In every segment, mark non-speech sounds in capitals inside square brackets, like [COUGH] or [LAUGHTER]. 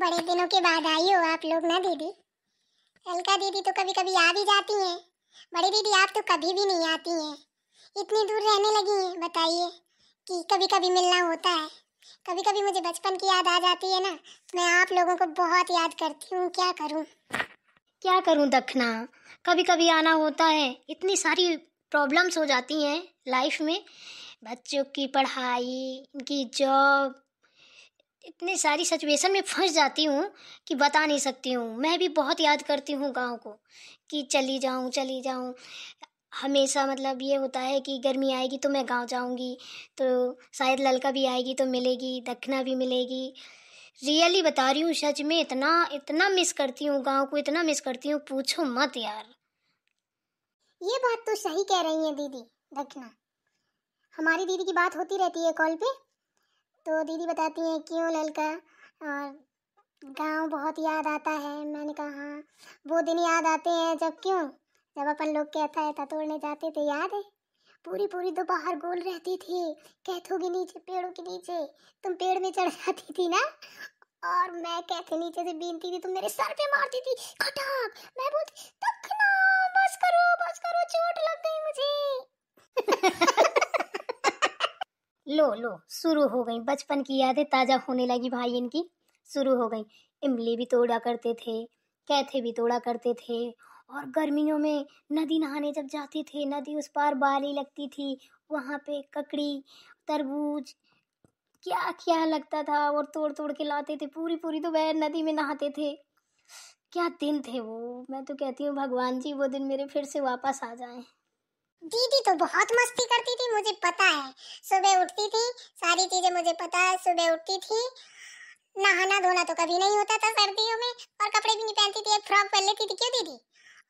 बड़े दिनों के बाद आई हो आप लोग ना दीदी अलका दीदी तो कभी कभी आ भी जाती हैं बड़ी दीदी आप तो कभी भी नहीं आती हैं इतनी दूर रहने लगी हैं बताइए कि कभी कभी मिलना होता है कभी कभी मुझे बचपन की याद आ जाती है ना मैं आप लोगों को बहुत याद करती हूँ क्या करूँ क्या करूँ दखना कभी कभी आना होता है इतनी सारी प्रॉब्लम्स हो जाती हैं लाइफ में बच्चों की पढ़ाई इनकी जॉब इतने सारी सिचुएशन में फंस जाती हूँ कि बता नहीं सकती हूँ मैं भी बहुत याद करती हूँ गाँव को कि चली जाऊँ चली जाऊँ हमेशा मतलब ये होता है कि गर्मी आएगी तो मैं गांव जाऊंगी तो शायद ललका भी आएगी तो मिलेगी दखना भी मिलेगी रियली बता रही हूँ सच में इतना इतना मिस करती हूँ गांव को इतना मिस करती हूँ पूछो मत यार ये बात तो सही कह रही है दीदी दखना हमारी दीदी की बात होती रहती है कॉल पे दीदी बताती हैं क्यों ललका और गांव बहुत याद आता है मैंने कहा हाँ वो दिन याद आते हैं जब क्यों जब अपन लोग कहता है था तोड़ने जाते थे याद है पूरी पूरी दोपहर गोल रहती थी कैथों के नीचे पेड़ों के नीचे तुम पेड़ में चढ़ जाती थी ना और मैं कैसे नीचे से बीनती थी तुम मेरे सर पे मारती थी खटाक मैं बोलती तक ना बस करो बस करो चोट लग गई मुझे [LAUGHS] लो लो शुरू हो गई बचपन की यादें ताज़ा होने लगी भाई इनकी शुरू हो गई इमली भी तोड़ा करते थे कैथे भी तोड़ा करते थे और गर्मियों में नदी नहाने जब जाते थे नदी उस पार बाली लगती थी वहाँ पे ककड़ी तरबूज क्या क्या लगता था और तोड़ तोड़ के लाते थे पूरी पूरी तो दोपहर नदी में नहाते थे क्या दिन थे वो मैं तो कहती हूँ भगवान जी वो दिन मेरे फिर से वापस आ जाएं दीदी तो बहुत मस्ती करती थी मुझे पता है सुबह उठती थी सारी चीजें मुझे पता है सुबह उठती थी नहाना धोना तो कभी नहीं होता था सर्दियों में और कपड़े भी नहीं पहनती थी एक फ्रॉक पहन लेती थी क्यों दीदी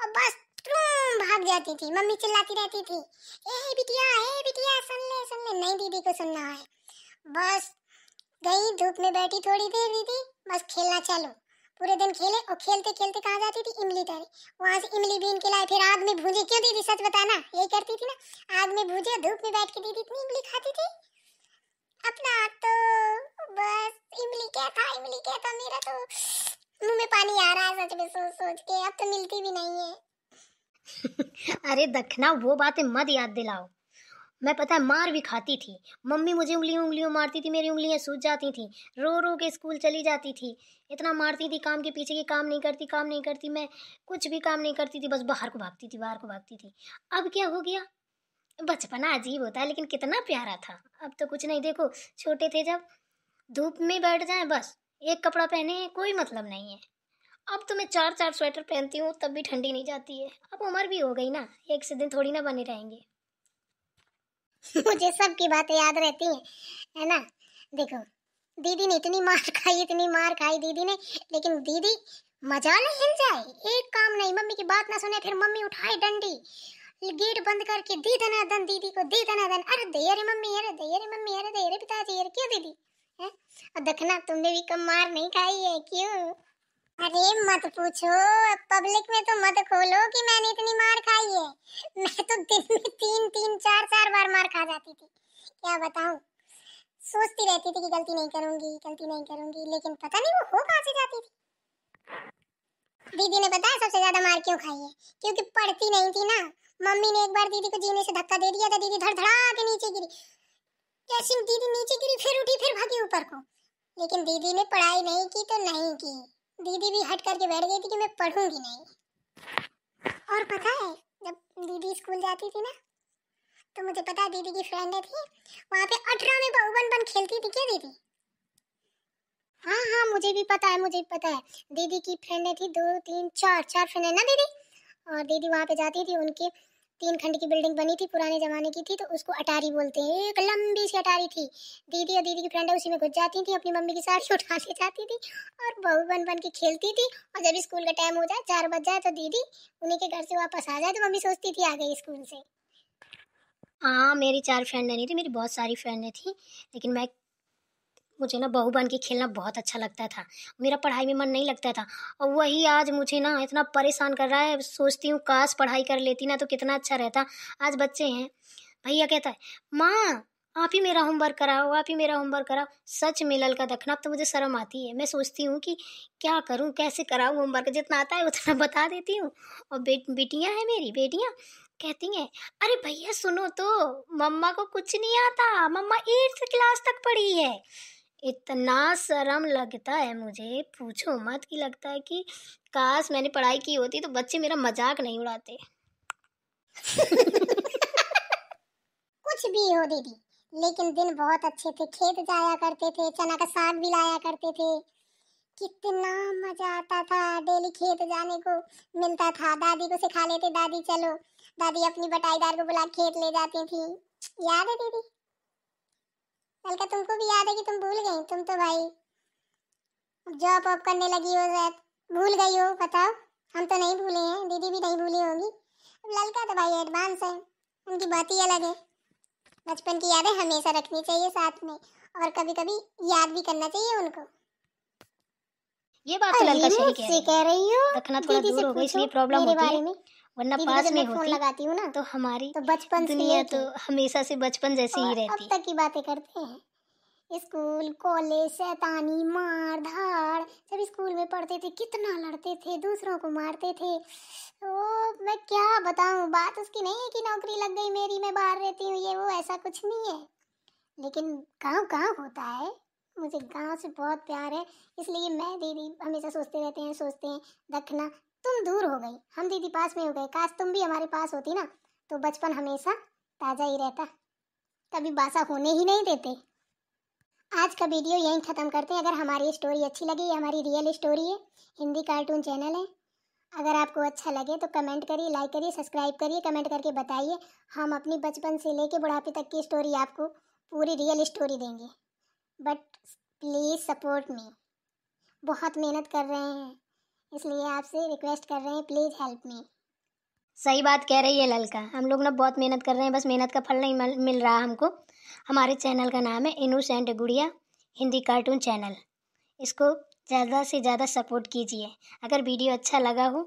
और बस तुम भाग जाती थी मम्मी चिल्लाती रहती थी ए बिटिया ए बिटिया सुन ले सुन ले नहीं दीदी को सुनना है बस गई धूप में बैठी थोड़ी देर दीदी बस खेलना चालू पूरे दिन खेले और खेलते खेलते कहाँ जाती थी इमली तारी वहाँ से इमली बीन के लाए फिर आग में भूजे क्यों दीदी सच बताना यही करती थी ना आग में भूजे धूप में बैठ के दीदी इतनी इमली खाती थी अपना तो बस इमली क्या था इमली क्या था मेरा तो मुंह में पानी आ रहा है सच में सोच सोच के अब तो मिलती भी नहीं है [LAUGHS] अरे दखना वो बातें मत याद दिलाओ मैं पता है मार भी खाती थी मम्मी मुझे उंगलियों उंगलियों मारती थी मेरी उंगलियाँ सूझ जाती थी रो रो के स्कूल चली जाती थी इतना मारती थी काम के पीछे की काम नहीं करती काम नहीं करती मैं कुछ भी काम नहीं करती थी बस बाहर को भागती थी बाहर को भागती थी अब क्या हो गया बचपना अजीब होता है लेकिन कितना प्यारा था अब तो कुछ नहीं देखो छोटे थे जब धूप में बैठ जाए बस एक कपड़ा पहने कोई मतलब नहीं है अब तो मैं चार चार स्वेटर पहनती हूँ तब भी ठंडी नहीं जाती है अब उम्र भी हो गई ना एक से दिन थोड़ी ना बने रहेंगे मुझे सबकी बातें याद रहती हैं है ना देखो दीदी ने इतनी मार खाई इतनी मार खाई दीदी ने लेकिन दीदी मजा नहीं हिल जाए एक काम नहीं मम्मी की बात ना सुने फिर मम्मी उठाए डंडी गेट बंद करके दी धना धन दीदी को दी धना धन अरे दे अरे मम्मी अरे दे अरे मम्मी अरे दे अरे पिताजी अरे क्यों दीदी है और देखना तुमने भी कम मार नहीं खाई है क्यों अरे मत पूछो पब्लिक में तो मत खोलो कि मैंने इतनी मार मैं तो दिन में तीन तीन चार चार बार मार खा जाती थी क्या बताऊं सोचती रहती थी कि गलती नहीं करूंगी गलती नहीं करूंगी लेकिन पता नहीं वो हो कहाँ से जाती थी दीदी ने बताया सबसे ज्यादा मार क्यों खाई है क्योंकि पढ़ती नहीं थी ना मम्मी ने एक बार दीदी को जीने से धक्का दे दिया था तो दीदी धड़धड़ा के नीचे गिरी जैसे दीदी नीचे गिरी फिर उठी फिर भागी ऊपर को लेकिन दीदी ने पढ़ाई नहीं की तो नहीं की दीदी भी हट करके बैठ गई थी कि मैं पढ़ूंगी नहीं दीदी स्कूल जाती थी ना तो मुझे पता दीदी की फ्रेंड है थी वहाँ पे अठारह में बन बन खेलती थी क्या दीदी हाँ हाँ मुझे भी पता है मुझे भी पता है दीदी की फ्रेंड थी दो तीन चार चार फ्रेंड है ना दीदी और दीदी वहाँ पे जाती थी उनके तीन खंड की बिल्डिंग बनी थी पुराने ज़माने की थी तो उसको अटारी बोलते हैं एक लंबी सी अटारी थी दीदी और दीदी की फ्रेंड है उसी में घुस जाती थी अपनी मम्मी की साड़ी [LAUGHS] उठा ले जाती थी और बहू बन बन के खेलती थी और जब स्कूल का टाइम हो जाए चार बज जाए तो दीदी उन्हीं के घर से वापस आ जाए तो मम्मी सोचती थी आ गई स्कूल से हाँ मेरी चार फ्रेंड नहीं थी मेरी बहुत सारी फ्रेंड थी लेकिन मैं मुझे ना बहू बन के खेलना बहुत अच्छा लगता था मेरा पढ़ाई में मन नहीं लगता था और वही आज मुझे ना इतना परेशान कर रहा है सोचती हूँ काश पढ़ाई कर लेती ना तो कितना अच्छा रहता आज बच्चे हैं भैया कहता है माँ आप ही मेरा होमवर्क कराओ आप ही मेरा होमवर्क कराओ सच में ललका दखना अब तो मुझे शर्म आती है मैं सोचती हूँ कि क्या करूँ कैसे कराऊँ होमवर्क जितना आता है उतना बता देती हूँ और बे, बेटियाँ हैं मेरी बेटियाँ कहती हैं अरे भैया सुनो तो मम्मा को कुछ नहीं आता मम्मा एट्थ क्लास तक पढ़ी है इतना शर्म लगता है मुझे पूछो मत कि लगता है कि काश मैंने पढ़ाई की होती तो बच्चे मेरा मजाक नहीं उड़ाते कुछ भी हो दीदी लेकिन दिन बहुत अच्छे थे खेत जाया करते थे चना का साग भी लाया करते थे कितना मजा आता था डेली खेत जाने को मिलता था दादी को सिखा लेते दादी चलो दादी अपनी बटाईदार को बुला खेत ले जाती थी याद है दीदी कल तुमको भी याद है कि तुम भूल गई तुम तो भाई जॉब वॉब करने लगी हो शायद भूल गई हो बताओ हम तो नहीं भूले हैं दीदी भी नहीं भूली होगी अब ललका तो भाई एडवांस है उनकी बात ही अलग है बचपन की यादें हमेशा रखनी चाहिए साथ में और कभी कभी याद भी करना चाहिए उनको ये बात तो ललका सही कह रही हो रखना थोड़ा दूर हो गई इसलिए प्रॉब्लम होती है वरना पास में फोन लगाती हूँ ना तो हमारी तो बचपन दुनिया तो हमेशा से बचपन जैसी ही रहती है अब तक की बातें करते हैं स्कूल कॉलेज शैतानी मार धाड़ जब स्कूल में पढ़ते थे कितना लड़ते थे दूसरों को मारते थे ओ मैं क्या बताऊँ बात उसकी नहीं है कि नौकरी लग गई मेरी मैं बाहर रहती हूँ ये वो ऐसा कुछ नहीं है लेकिन गांव गांव होता है मुझे गांव से बहुत प्यार है इसलिए मैं दीदी हमेशा सोचते रहते हैं सोचते हैं दखना तुम दूर हो गई हम दीदी पास में हो गए काश तुम भी हमारे पास होती ना तो बचपन हमेशा ताज़ा ही रहता कभी बासा होने ही नहीं देते आज का वीडियो यहीं ख़त्म करते हैं अगर हमारी स्टोरी अच्छी लगी हमारी रियल स्टोरी है हिंदी कार्टून चैनल है अगर आपको अच्छा लगे तो कमेंट करिए लाइक करिए सब्सक्राइब करिए कमेंट करके बताइए हम अपनी बचपन से लेके बुढ़ापे तक की स्टोरी आपको पूरी रियल स्टोरी देंगे बट प्लीज़ सपोर्ट मी बहुत मेहनत कर रहे हैं इसलिए आपसे रिक्वेस्ट कर रहे हैं प्लीज़ हेल्प मी सही बात कह रही है ललका हम लोग ना बहुत मेहनत कर रहे हैं बस मेहनत का फल नहीं मिल रहा हमको हमारे चैनल का नाम है इनोसेंट गुड़िया हिंदी कार्टून चैनल इसको ज़्यादा से ज़्यादा सपोर्ट कीजिए अगर वीडियो अच्छा लगा हो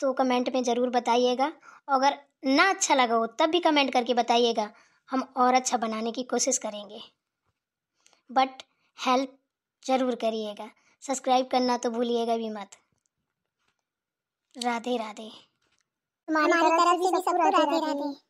तो कमेंट में ज़रूर बताइएगा अगर ना अच्छा लगा हो तब भी कमेंट करके बताइएगा हम और अच्छा बनाने की कोशिश करेंगे बट हेल्प ज़रूर करिएगा सब्सक्राइब करना तो भूलिएगा भी मत राधे राधे हमारी तरफ से भी सबको राधे राधे